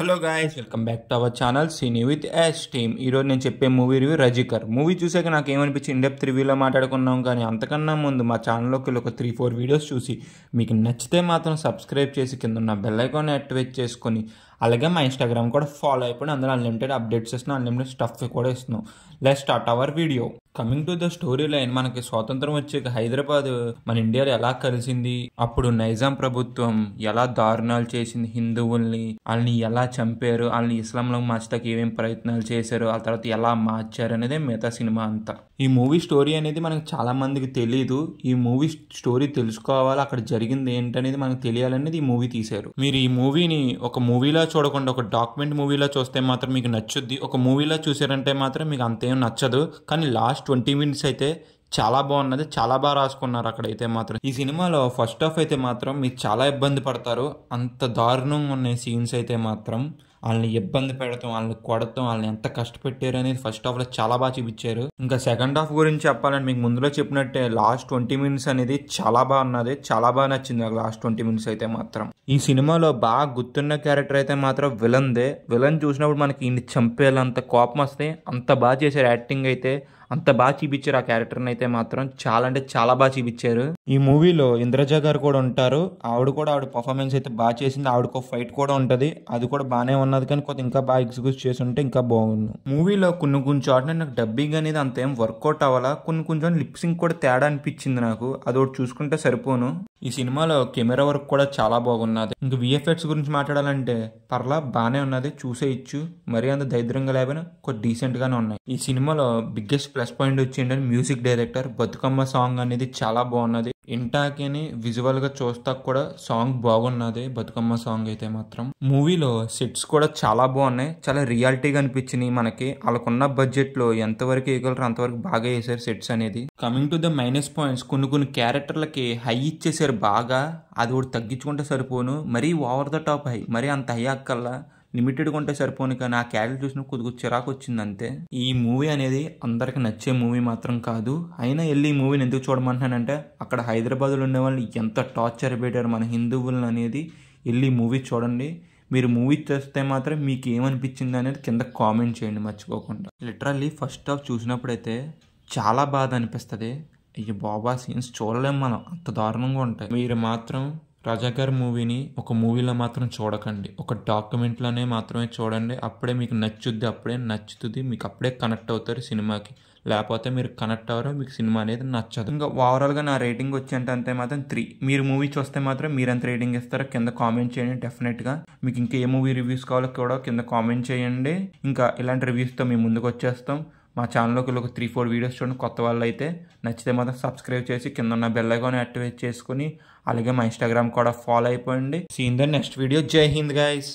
hello guys welcome back to our channel cine with Yash team ఈరోజు నేను చెప్పే movie review రజికర్ movie చూసాక నాకు ఏమనిపించి ఇండెప్ త్రివ్యూలో మాట్లాడుకున్నాం కానీ అంతకన్నా ముందు మా ఛానల్లోకి ఒక త్రీ ఫోర్ వీడియోస్ చూసి మీకు నచ్చితే మాత్రం సబ్స్క్రైబ్ చేసి కింద ఉన్న బెల్ ఐకాన్ యాక్టివేట్ చేసుకొని అలాగే మా ఇన్స్టాగ్రామ్ కూడా ఫాలో అయిపోయి అందులో అన్లిమిటెడ్ అప్డేట్స్ ఇస్తున్నాం అన్లిమిటెడ్ స్టఫ్ కూడా ఇస్తున్నాం let start our video coming to the story line మనకి స్వాతంత్రం వచ్చే హైదరాబాద్ మన ఇండియాలో ఎలా కలిసింది అప్పుడు నైజాం ప్రభుత్వం ఎలా దారుణాలు చేసింది హిందువుల్ని వాళ్ళని ఎలా చంపారు వాళ్ళని ఇస్లాంలో మార్చడానికి ఏమేమి ప్రయత్నాలు చేశారు ఆ తర్వాత ఎలా మార్చారు అనేది మిగతా సినిమా అంతా ఈ మూవీ స్టోరీ అనేది మనకు చాలా మందికి తెలియదు ఈ మూవీ స్టోరీ తెలుసుకోవాలి అక్కడ జరిగింది ఏంటనేది మనకు తెలియాలనేది ఈ మూవీ తీశారు మీరు ఈ మూవీని ఒక మూవీలా చూడకుండా ఒక డాక్యుమెంట్ మూవీలో చూస్తే మాత్రం మీకు నచ్చుద్ది ఒక మూవీలో చూసారంటే మాత్రం మీకు అంతేం నచ్చదు కానీ లాస్ట్ ట్వంటీ మినిట్స్ అయితే చాలా బాగున్నది చాలా బాగా రాసుకున్నారు అక్కడైతే మాత్రం ఈ సినిమాలో ఫస్ట్ హాఫ్ అయితే మాత్రం మీరు చాలా ఇబ్బంది పడతారు అంత దారుణంగా ఉన్న సీన్స్ అయితే మాత్రం వాళ్ళని ఇబ్బంది పెడతాం వాళ్ళని కొడతాం వాళ్ళని ఎంత కష్టపెట్టారు అనేది ఫస్ట్ హాఫ్లో చాలా బాగా చూపించారు ఇంకా సెకండ్ హాఫ్ గురించి చెప్పాలంటే మీకు ముందులో చెప్పినట్టే లాస్ట్ ట్వంటీ మినిట్స్ అనేది చాలా బాగా ఉన్నది చాలా బాగా నచ్చింది నాకు లాస్ట్ ట్వంటీ మినిట్స్ అయితే మాత్రం ఈ సినిమాలో బాగా గుర్తున్న క్యారెక్టర్ అయితే మాత్రం విలన్దే విలన్ చూసినప్పుడు మనకి ఇన్ని చంపేయాలంత కోపం వస్తే అంత బాగా చేశారు యాక్టింగ్ అయితే అంత బాగా చూపించారు ఆ క్యారెక్టర్ని అయితే మాత్రం చాలా అంటే చాలా బాగా చూపించారు ఈ మూవీలో ఇంద్రజ గారు కూడా ఉంటారు ఆవిడ కూడా ఆవిడ పర్ఫార్మెన్స్ అయితే బాగా చేసింది ఆవిడకు ఫైట్ కూడా ఉంటుంది అది కూడా బాగానే ఉన్నది కానీ కొంత ఇంకా బాగా ఎగ్జిక్యూట్ చేసి ఉంటే ఇంకా బాగుండు మూవీలో కొన్ని కొన్ని చోట్ల నాకు డబ్బింగ్ అనేది అంత ఏం వర్కౌట్ అవ్వాలా కొన్ని కొంచెం లిప్సింగ్ కూడా తేడా అనిపించింది నాకు అది ఒకటి చూసుకుంటే సరిపోను ఈ సినిమాలో కెమెరా వర్క్ కూడా చాలా బాగున్నది ఇంకా విఎఫ్ఎక్స్ గురించి మాట్లాడాలంటే పర్లా బాగానే ఉన్నది చూసే ఇచ్చు మరీ అంత దైద్రంగా లేవని కొద్ది డీసెంట్గానే ఉన్నాయి ఈ సినిమాలో బిగ్గెస్ట్ ప్లస్ పాయింట్ ఏంటంటే మ్యూజిక్ డైరెక్టర్ బతుకమ్మ సాంగ్ అనేది చాలా బాగున్నది ఇంటాకిని గా చూస్తా కూడా సాంగ్ బాగున్నది బతుకమ్మ సాంగ్ అయితే మాత్రం మూవీలో సెట్స్ కూడా చాలా బాగున్నాయి చాలా రియాలిటీగా అనిపించినాయి మనకి వాళ్ళకున్న బడ్జెట్లో ఎంతవరకు వేయగలరు అంతవరకు బాగా వేసారు సెట్స్ అనేది coming to the minus points కొన్ని కొన్ని క్యారెక్టర్లకి హై ఇచ్చేసారు బాగా అది ఒకటి తగ్గించుకుంటే సరిపోను మరీ ఓవర్ ద టాప్ హై మరీ అంత హై అక్కల్లా లిమిటెడ్గా ఉంటే సరిపోను కానీ ఆ క్యారెక్టర్ చూసిన కొద్దిగా చిరాకు వచ్చింది అంతే ఈ మూవీ అనేది అందరికి నచ్చే మూవీ మాత్రం కాదు అయినా వెళ్ళి ఈ మూవీని ఎందుకు చూడమంటున్నానంటే అక్కడ హైదరాబాద్లో ఉండే వాళ్ళు ఎంత టార్చర్ పెట్టారు మన హిందువులను అనేది వెళ్ళి మూవీ చూడండి మీరు మూవీ చూస్తే మాత్రం మీకు ఏమనిపించింది అనేది కింద కామెంట్ చేయండి మర్చిపోకుండా లిటరల్లీ ఫస్ట్ హాఫ్ చూసినప్పుడైతే చాలా బాధ అనిపిస్తుంది ఈ బాబా సీన్స్ చూడలేము మనం అంత దారుణంగా ఉంటాయి మీరు మాత్రం ప్రజాగారి మూవీని ఒక మూవీలో మాత్రం చూడకండి ఒక డాక్యుమెంట్లోనే మాత్రమే చూడండి అప్పుడే మీకు నచ్చుద్ది అప్పుడే నచ్చుతుంది మీకు అప్పుడే కనెక్ట్ అవుతారు సినిమాకి లేకపోతే మీరు కనెక్ట్ అవ్వరు మీకు సినిమా అనేది నచ్చదు ఇంకా ఓవరాల్గా నా రేటింగ్ అంతే మాత్రం త్రీ మీరు మూవీ చూస్తే మాత్రం మీరు ఎంత రేటింగ్ ఇస్తారో కింద కామెంట్ చేయండి డెఫినెట్గా మీకు ఇంకా ఏ మూవీ రివ్యూస్ కావాలో కూడా కింద కామెంట్ చేయండి ఇంకా ఇలాంటి రివ్యూస్తో మేము ముందుకు వచ్చేస్తాం మా ఛానల్లోకి ఒక త్రీ ఫోర్ వీడియోస్ చూడండి కొత్త వాళ్ళు అయితే నచ్చితే మాత్రం సబ్స్క్రైబ్ చేసి కింద ఉన్న బెల్ ఐకాన్ యాక్టివేట్ చేసుకుని అలాగే మా ఇన్స్టాగ్రామ్ కూడా ఫాలో అయిపోయింది సీన్ ద నెక్స్ట్ వీడియో జై హింద్ గైస్